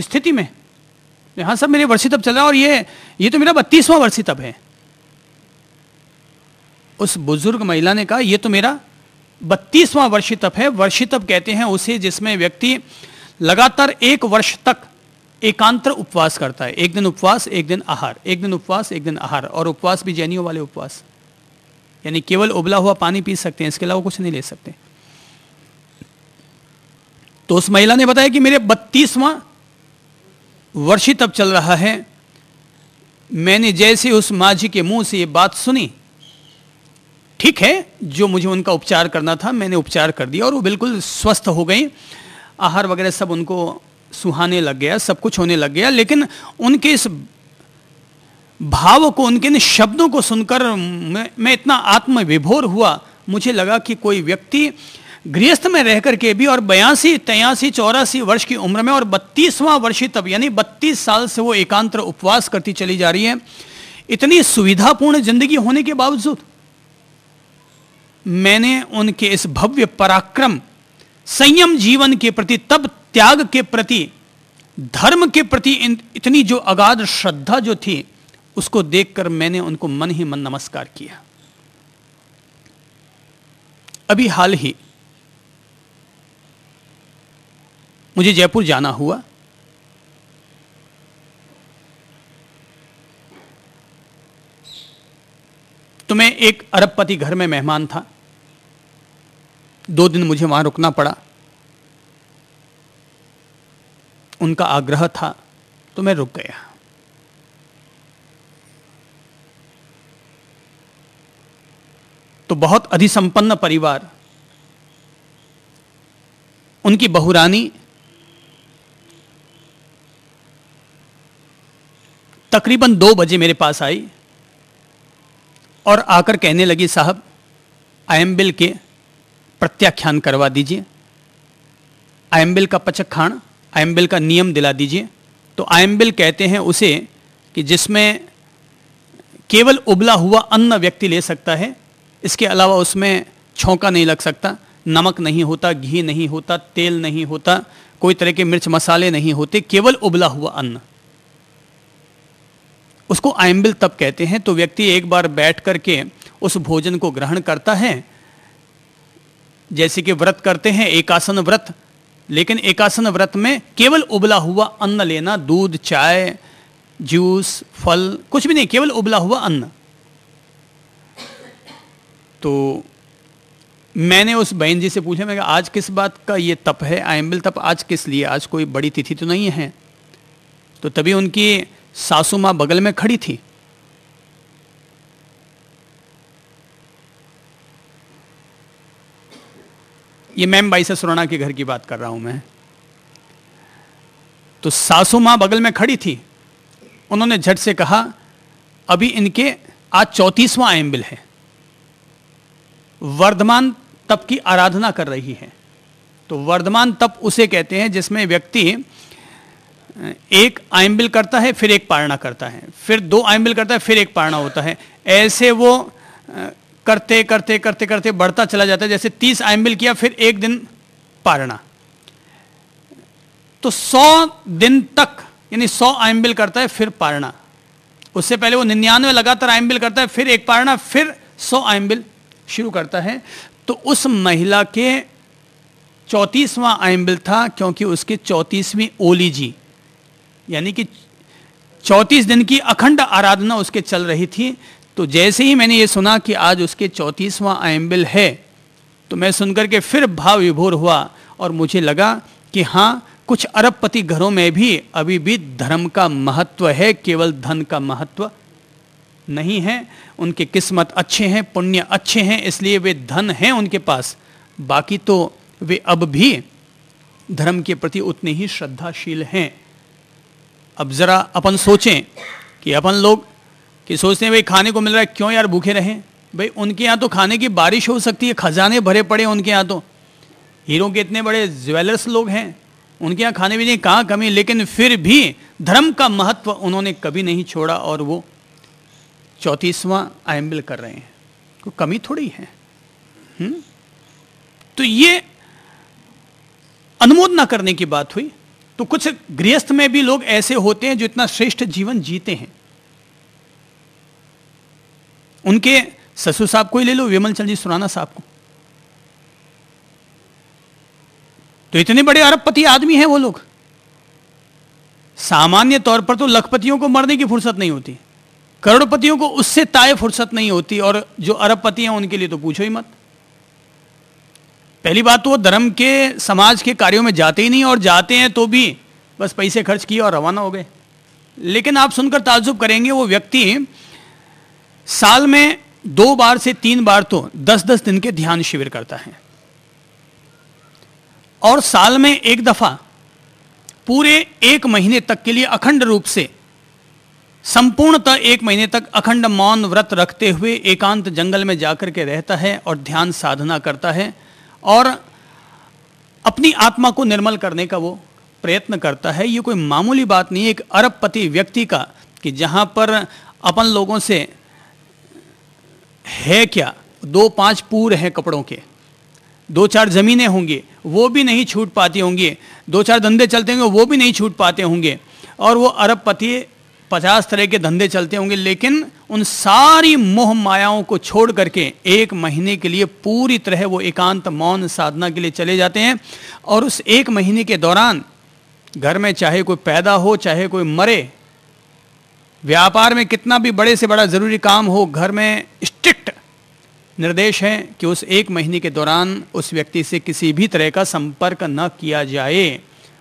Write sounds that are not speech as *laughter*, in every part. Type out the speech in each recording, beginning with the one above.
स्थिति में यहां सब मेरे वर्षी तब चल रहा है और ये ये तो मेरा बत्तीसवां वर्षी तब है उस बुजुर्ग महिला ने कहा यह तो मेरा बत्तीसवां तप है तप कहते हैं उसे जिसमें व्यक्ति लगातार एक वर्ष तक एकांतर उपवास करता है एक दिन उपवास एक दिन आहार एक दिन उपवास एक दिन आहार और उपवास भी जैनियों वाले उपवास यानी केवल उबला हुआ पानी पी सकते हैं इसके अलावा कुछ नहीं ले सकते तो उस महिला ने बताया कि मेरे बत्तीसवां वर्षित अब चल रहा है मैंने जैसे उस माझी के मुंह से ये बात सुनी ठीक है जो मुझे उनका उपचार करना था मैंने उपचार कर दिया और वो बिल्कुल स्वस्थ हो गई आहार वगैरह सब उनको सुहाने लग गया सब कुछ होने लग गया लेकिन उनके इस भाव को उनके इन शब्दों को सुनकर मैं, मैं इतना आत्मविभोर हुआ मुझे लगा कि कोई व्यक्ति गृहस्थ में रह करके भी और बयासी तयासी चौरासी वर्ष की उम्र में और बत्तीसवां वर्षी तब यानी बत्तीस साल से वो एकांत उपवास करती चली जा रही है इतनी सुविधापूर्ण जिंदगी होने के बावजूद मैंने उनके इस भव्य पराक्रम संयम जीवन के प्रति तब त्याग के प्रति धर्म के प्रति इतनी जो अगाध श्रद्धा जो थी उसको देखकर मैंने उनको मन ही मन नमस्कार किया अभी हाल ही मुझे जयपुर जाना हुआ तो मैं एक अरबपति घर में मेहमान था दो दिन मुझे वहां रुकना पड़ा उनका आग्रह था तो मैं रुक गया तो बहुत अधिसंपन्न परिवार उनकी बहुरानी तकरीबन दो बजे मेरे पास आई और आकर कहने लगी साहब आई बिल के प्रत्याख्यान करवा दीजिए आई बिल का पचक खान आई बिल का नियम दिला दीजिए तो आई बिल कहते हैं उसे कि जिसमें केवल उबला हुआ अन्न व्यक्ति ले सकता है इसके अलावा उसमें छौंका नहीं लग सकता नमक नहीं होता घी नहीं होता तेल नहीं होता कोई तरह के मिर्च मसाले नहीं होते केवल उबला हुआ अन्न उसको आयम्बिल तप कहते हैं तो व्यक्ति एक बार बैठ करके उस भोजन को ग्रहण करता है जैसे कि व्रत करते हैं एकासन व्रत लेकिन एकासन व्रत में केवल उबला हुआ अन्न लेना दूध चाय जूस फल कुछ भी नहीं केवल उबला हुआ अन्न तो मैंने उस बहन जी से पूछा मैं आज किस बात का ये तप है आयम्बिल तप आज किस लिए आज कोई बड़ी तिथि तो नहीं है तो तभी उनकी सासू मां बगल में खड़ी थी ये मैम बाई से सुरणा के घर की बात कर रहा हूं मैं तो सासू मां बगल में खड़ी थी उन्होंने झट से कहा अभी इनके आज चौतीसवां एम्बिल है वर्धमान तप की आराधना कर रही है तो वर्धमान तप उसे कहते हैं जिसमें व्यक्ति एक आयम्बिल करता है फिर एक पारणा करता है फिर दो आयम्बिल करता है फिर एक पारणा होता है ऐसे वो करते करते करते करते बढ़ता चला जाता है जैसे तीस आयम्बिल किया फिर एक दिन पारणा तो सौ दिन तक यानी सौ आयम्बिल करता है फिर पारणा उससे पहले वो निन्यानवे लगातार आयम्बिल करता है फिर एक पारणा फिर सौ आयम्बिल शुरू करता है तो उस महिला के चौंतीसवां आयम्बिल था क्योंकि उसके चौंतीसवीं ओली जी यानी कि चौंतीस दिन की अखंड आराधना उसके चल रही थी तो जैसे ही मैंने ये सुना कि आज उसके चौंतीसवां आयम्बिल है तो मैं सुनकर के फिर भाव विभोर हुआ और मुझे लगा कि हाँ कुछ अरबपति घरों में भी अभी भी धर्म का महत्व है केवल धन का महत्व नहीं है उनके किस्मत अच्छे हैं पुण्य अच्छे हैं इसलिए वे धन हैं उनके पास बाकी तो वे अब भी धर्म के प्रति उतने ही श्रद्धाशील हैं अब ज़रा अपन सोचें कि अपन लोग कि सोचते हैं भाई खाने को मिल रहा है क्यों यार भूखे रहें भाई उनके यहाँ तो खाने की बारिश हो सकती है खजाने भरे पड़े उनके यहाँ तो हीरो के इतने बड़े ज्वेलर्स लोग हैं उनके यहाँ खाने पीने कहाँ कमी लेकिन फिर भी धर्म का महत्व उन्होंने कभी नहीं छोड़ा और वो चौंतीसवां आयम्बिल कर रहे हैं तो कमी थोड़ी है हुँ? हम्म? तो ये अनुमोद ना करने की बात हुई तो कुछ गृहस्थ में भी लोग ऐसे होते हैं जो इतना श्रेष्ठ जीवन जीते हैं उनके ससुर साहब को ही ले लो विमल चंद जी सुराना साहब को तो इतने बड़े अरबपति आदमी हैं वो लोग सामान्य तौर पर तो लखपतियों को मरने की फुर्सत नहीं होती करोड़पतियों को उससे ताए फुर्सत नहीं होती और जो अरबपति हैं उनके लिए तो पूछो ही मत पहली बात तो वो धर्म के समाज के कार्यों में जाते ही नहीं और जाते हैं तो भी बस पैसे खर्च किए और रवाना हो गए लेकिन आप सुनकर ताजुब करेंगे वो व्यक्ति साल में दो बार से तीन बार तो दस दस दिन के ध्यान शिविर करता है और साल में एक दफा पूरे एक महीने तक के लिए अखंड रूप से संपूर्णतः एक महीने तक अखंड मौन व्रत रखते हुए एकांत जंगल में जाकर के रहता है और ध्यान साधना करता है और अपनी आत्मा को निर्मल करने का वो प्रयत्न करता है ये कोई मामूली बात नहीं है एक अरबपति व्यक्ति का कि जहाँ पर अपन लोगों से है क्या दो पांच पूर हैं कपड़ों के दो चार ज़मीनें होंगी वो भी नहीं छूट पाती होंगी दो चार धंधे चलते होंगे वो भी नहीं छूट पाते होंगे और वो अरबपति पचास तरह के धंधे चलते होंगे लेकिन उन सारी मोह मायाओं को छोड़ करके एक महीने के लिए पूरी तरह वो एकांत मौन साधना के लिए चले जाते हैं और उस एक महीने के दौरान घर में चाहे कोई पैदा हो चाहे कोई मरे व्यापार में कितना भी बड़े से बड़ा ज़रूरी काम हो घर में स्ट्रिक्ट निर्देश है कि उस एक महीने के दौरान उस व्यक्ति से किसी भी तरह का संपर्क न किया जाए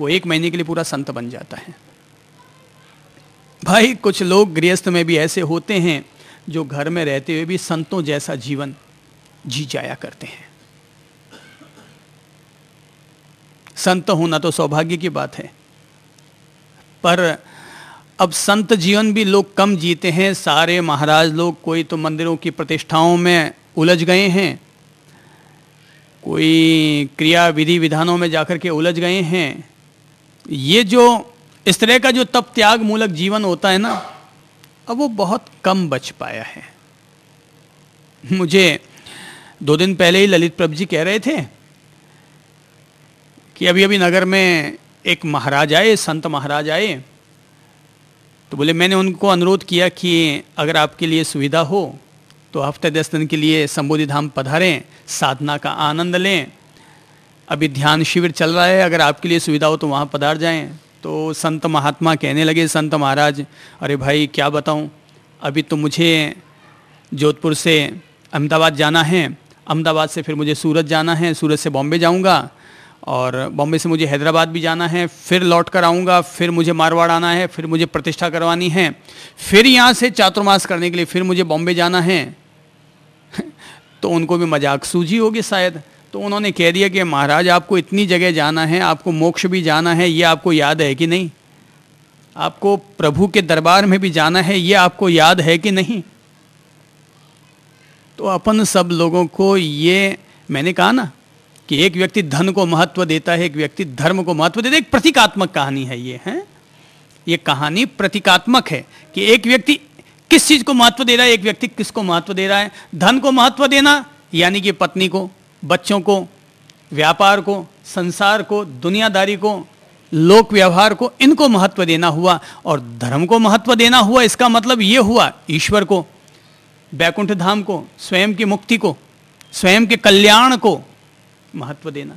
वो एक महीने के लिए पूरा संत बन जाता है भाई कुछ लोग गृहस्थ में भी ऐसे होते हैं जो घर में रहते हुए भी संतों जैसा जीवन जी जाया करते हैं संत होना तो सौभाग्य की बात है पर अब संत जीवन भी लोग कम जीते हैं सारे महाराज लोग कोई तो मंदिरों की प्रतिष्ठाओं में उलझ गए हैं कोई क्रिया विधि विधानों में जाकर के उलझ गए हैं ये जो इस तरह का जो तप त्याग मूलक जीवन होता है ना अब वो बहुत कम बच पाया है मुझे दो दिन पहले ही ललित प्रभ जी कह रहे थे कि अभी अभी नगर में एक महाराज आए संत महाराज आए तो बोले मैंने उनको अनुरोध किया कि अगर आपके लिए सुविधा हो तो हफ्ते दस दिन के लिए संबोधि धाम पधारें साधना का आनंद लें अभी ध्यान शिविर चल रहा है अगर आपके लिए सुविधा हो तो वहाँ पधार जाएं तो संत महात्मा कहने लगे संत महाराज अरे भाई क्या बताऊँ अभी तो मुझे जोधपुर से अहमदाबाद जाना है अहमदाबाद से फिर मुझे सूरत जाना है सूरत से बॉम्बे जाऊंगा और बॉम्बे से मुझे हैदराबाद भी जाना है फिर लौट कर आऊँगा फिर मुझे मारवाड़ आना है फिर मुझे प्रतिष्ठा करवानी है फिर यहाँ से चातुर्मास करने के लिए फिर मुझे बॉम्बे जाना है *laughs* तो उनको भी मजाक सूझी होगी शायद तो उन्होंने कह दिया कि महाराज आपको इतनी जगह जाना है आपको मोक्ष भी जाना है ये आपको याद है कि नहीं आपको प्रभु के दरबार में भी जाना है ये आपको याद है कि नहीं तो अपन सब लोगों को ये मैंने कहा ना कि एक व्यक्ति धन को महत्व देता है एक व्यक्ति धर्म को महत्व देता है एक प्रतीकात्मक कहानी है ये है ये कहानी प्रतीकात्मक है कि एक व्यक्ति किस चीज़ को महत्व दे रहा है एक व्यक्ति किसको महत्व दे रहा है धन को महत्व देना यानी कि पत्नी को बच्चों को व्यापार को संसार को दुनियादारी को लोक व्यवहार को इनको महत्व देना हुआ और धर्म को महत्व देना हुआ इसका मतलब ये हुआ ईश्वर को बैकुंठ धाम को स्वयं की मुक्ति को स्वयं के कल्याण को महत्व देना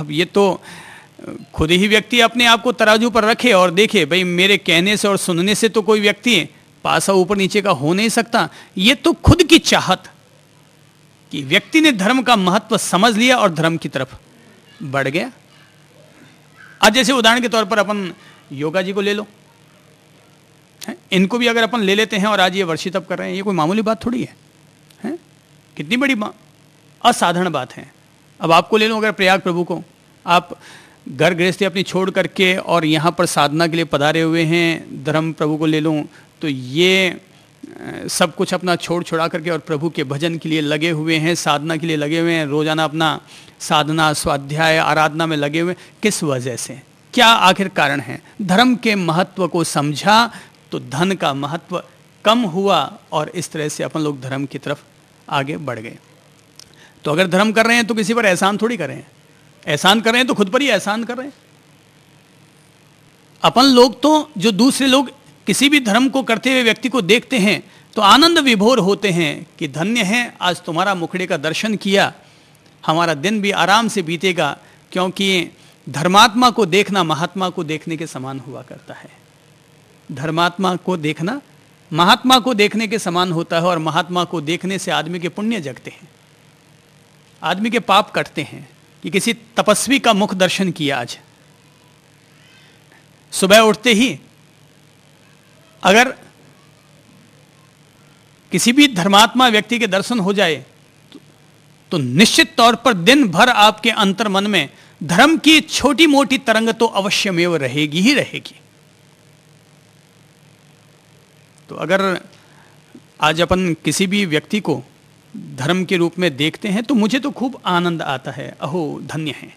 अब ये तो खुद ही व्यक्ति अपने आप को तराजू पर रखे और देखे भाई मेरे कहने से और सुनने से तो कोई व्यक्ति पासा ऊपर नीचे का हो नहीं सकता ये तो खुद की चाहत कि व्यक्ति ने धर्म का महत्व समझ लिया और धर्म की तरफ बढ़ गया आज जैसे उदाहरण के तौर पर अपन योगा जी को ले लो है? इनको भी अगर अपन ले लेते हैं और आज ये वर्षितप कर रहे हैं ये कोई मामूली बात थोड़ी है, है? कितनी बड़ी असाधारण बात है अब आपको ले लो अगर प्रयाग प्रभु को आप घर गृहस्थी अपनी छोड़ करके और यहाँ पर साधना के लिए पधारे हुए हैं धर्म प्रभु को ले लूँ तो ये सब कुछ अपना छोड़ छोड़ा करके और प्रभु के भजन के लिए लगे हुए हैं साधना के लिए लगे हुए हैं रोजाना अपना साधना स्वाध्याय आराधना में लगे हुए किस वजह से क्या आखिर कारण है धर्म के महत्व को समझा तो धन का महत्व कम हुआ और इस तरह से अपन लोग धर्म की तरफ आगे बढ़ गए तो अगर धर्म कर रहे हैं तो किसी पर एहसान थोड़ी करें एहसान कर रहे हैं तो खुद पर ही एहसान कर रहे हैं अपन लोग तो जो दूसरे लोग किसी भी धर्म को करते हुए व्यक्ति को देखते हैं तो आनंद विभोर होते हैं कि धन्य है आज तुम्हारा मुखड़े का दर्शन किया हमारा दिन भी आराम से बीतेगा क्योंकि धर्मात्मा को देखना महात्मा को देखने के समान हुआ करता है धर्मात्मा को देखना महात्मा को देखने के समान होता है और महात्मा को देखने से आदमी के पुण्य जगते हैं आदमी के पाप कटते हैं कि किसी तपस्वी का मुख दर्शन किया आज सुबह उठते ही अगर किसी भी धर्मात्मा व्यक्ति के दर्शन हो जाए तो, तो निश्चित तौर पर दिन भर आपके अंतर मन में धर्म की छोटी मोटी तरंग तो अवश्यमेव रहेगी ही रहेगी तो अगर आज अपन किसी भी व्यक्ति को धर्म के रूप में देखते हैं तो मुझे तो खूब आनंद आता है अहो धन्य है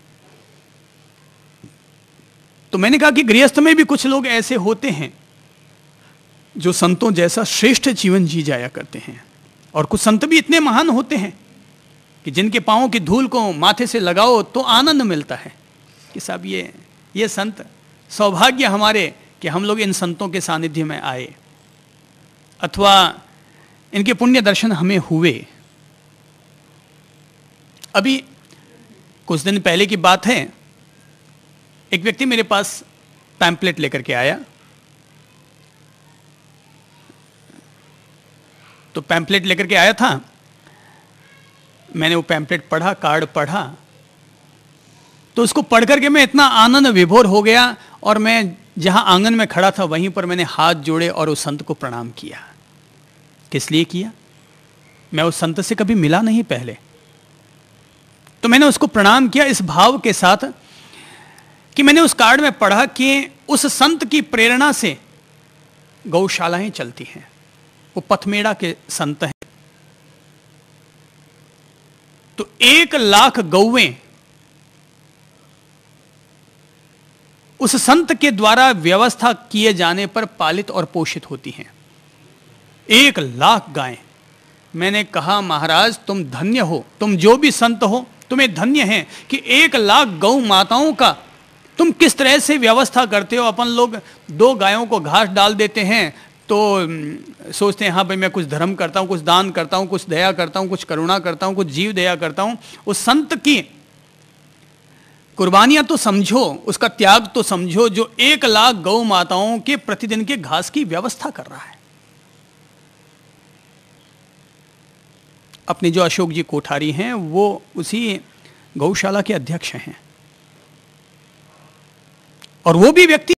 तो मैंने कहा कि गृहस्थ में भी कुछ लोग ऐसे होते हैं जो संतों जैसा श्रेष्ठ जीवन जी जाया करते हैं और कुछ संत भी इतने महान होते हैं कि जिनके पाँव की धूल को माथे से लगाओ तो आनंद मिलता है कि साहब ये ये संत सौभाग्य हमारे कि हम लोग इन संतों के सानिध्य में आए अथवा इनके पुण्य दर्शन हमें हुए अभी कुछ दिन पहले की बात है एक व्यक्ति मेरे पास पैम्पलेट लेकर के आया तो पैम्पलेट लेकर के आया था मैंने वो पैम्पलेट पढ़ा कार्ड पढ़ा तो उसको पढ़ करके मैं इतना आनंद विभोर हो गया और मैं जहां आंगन में खड़ा था वहीं पर मैंने हाथ जोड़े और उस संत को प्रणाम किया किस लिए किया मैं उस संत से कभी मिला नहीं पहले तो मैंने उसको प्रणाम किया इस भाव के साथ कि मैंने उस कार्ड में पढ़ा कि उस संत की प्रेरणा से गौशालाएं चलती हैं वो पथमेड़ा के संत हैं तो एक लाख गौवें उस संत के द्वारा व्यवस्था किए जाने पर पालित और पोषित होती हैं एक लाख गायें मैंने कहा महाराज तुम धन्य हो तुम जो भी संत हो तुम्हें धन्य है कि एक लाख गौ माताओं का तुम किस तरह से व्यवस्था करते हो अपन लोग दो गायों को घास डाल देते हैं तो सोचते हैं हाँ भाई मैं कुछ धर्म करता हूँ कुछ दान करता हूँ कुछ दया करता हूँ कुछ करुणा करता हूँ कुछ जीव दया करता हूँ उस संत की कुर्बानियाँ तो समझो उसका त्याग तो समझो जो एक लाख गौ माताओं के प्रतिदिन के घास की व्यवस्था कर रहा है अपने जो अशोक जी कोठारी हैं वो उसी गौशाला के अध्यक्ष हैं और वो भी व्यक्ति